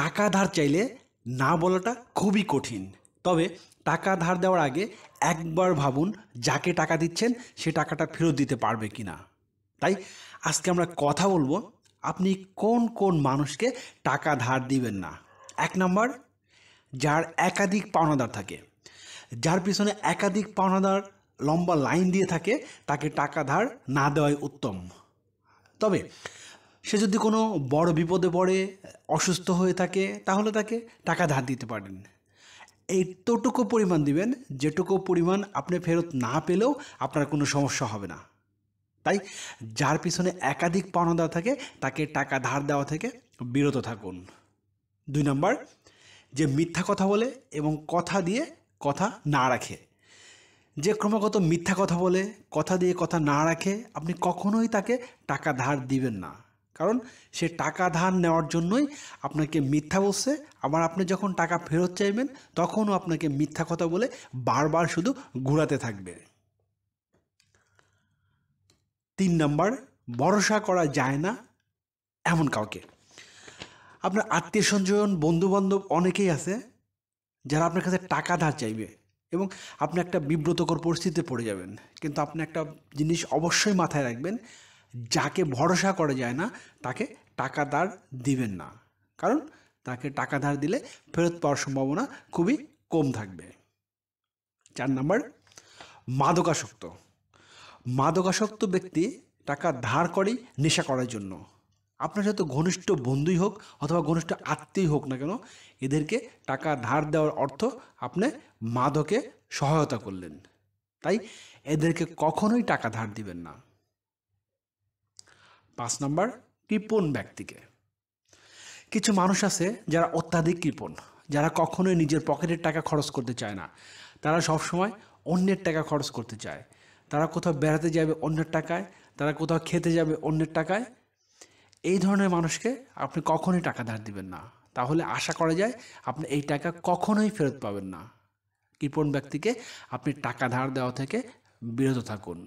টাকা ধার চাইলে না বলাটা খুবই কঠিন তবে টাকা ধার দেওয়ার আগে একবার ভাবুন যাকে টাকা দিচ্ছেন সে টাকাটা ফেরত দিতে পারবে কি না তাই আজকে আমরা কথা বলবো আপনি কোন কোন মানুষকে টাকা ধার দিবেন না এক নম্বর যার একাধিক পাওনাদার থাকে যার পিছনে একাধিক পাওনাদার লম্বা লাইন দিয়ে থাকে তাকে টাকা ধার না দেওয়াই উত্তম তবে সে যদি কোনো বড় বিপদে পড়ে অসুস্থ হয়ে থাকে তাহলে তাকে টাকা ধার দিতে পারেন এতটুকু পরিমাণ দিবেন যেটুকু পরিমাণ আপনি ফেরত না পেলেও আপনার কোনো সমস্যা হবে না তাই যার পিছনে একাধিক পাওনাদার থাকে তাকে টাকা ধার দেওয়া থেকে বিরত থাকুন দুই নম্বর যে মিথ্যা কথা বলে এবং কথা দিয়ে কথা না রাখে যে ক্রমাগত মিথ্যা কথা বলে কথা দিয়ে কথা না রাখে আপনি কখনোই তাকে টাকা ধার দিবেন না কারণ সে টাকা ধার নেওয়ার জন্যই আপনাকে মিথ্যা বলছে আবার আপনি যখন টাকা ফেরত চাইবেন তখনও আপনাকে মিথ্যা কথা বলে বারবার শুধু ঘুরাতে থাকবে তিন নম্বর ভরসা করা যায় না এমন কাউকে আপনার আত্মীয় স্বজন বন্ধুবান্ধব অনেকেই আছে যারা আপনার কাছে টাকা ধার চাইবে এবং আপনি একটা বিব্রতকর পরিস্থিতিতে পড়ে যাবেন কিন্তু আপনি একটা জিনিস অবশ্যই মাথায় রাখবেন যাকে ভরসা করা যায় না তাকে টাকা ধার দিবেন না কারণ তাকে টাকা ধার দিলে ফেরত পাওয়ার সম্ভাবনা খুবই কম থাকবে চার নাম্বার মাদকাসক্ত মাদকাসক্ত ব্যক্তি টাকা ধার করে নেশা করার জন্য আপনার সাথে ঘনিষ্ঠ বন্ধুই হোক অথবা ঘনিষ্ঠ আত্মীয় হোক না কেন এদেরকে টাকা ধার দেওয়ার অর্থ আপনি মাদকে সহায়তা করলেন তাই এদেরকে কখনোই টাকা ধার দিবেন না পাঁচ নম্বর কৃপণ ব্যক্তিকে কিছু মানুষ আছে যারা অত্যাধিক কৃপণ যারা কখনোই নিজের পকেটের টাকা খরচ করতে চায় না তারা সবসময় অন্যের টাকা খরচ করতে চায় তারা কোথাও বেড়াতে যাবে অন্যের টাকায় তারা কোথাও খেতে যাবে অন্যের টাকায় এই ধরনের মানুষকে আপনি কখনোই টাকা ধার দিবেন না তাহলে আশা করা যায় আপনি এই টাকা কখনোই ফেরত পাবেন না কৃপণ ব্যক্তিকে আপনি টাকা ধার দেওয়া থেকে বিরত থাকুন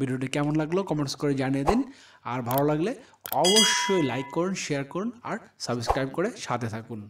ভিডিওটি কেমন লাগলো কমেন্টস করে জানিয়ে দিন আর ভালো লাগলে অবশ্যই লাইক করুন শেয়ার করুন আর সাবস্ক্রাইব করে সাথে থাকুন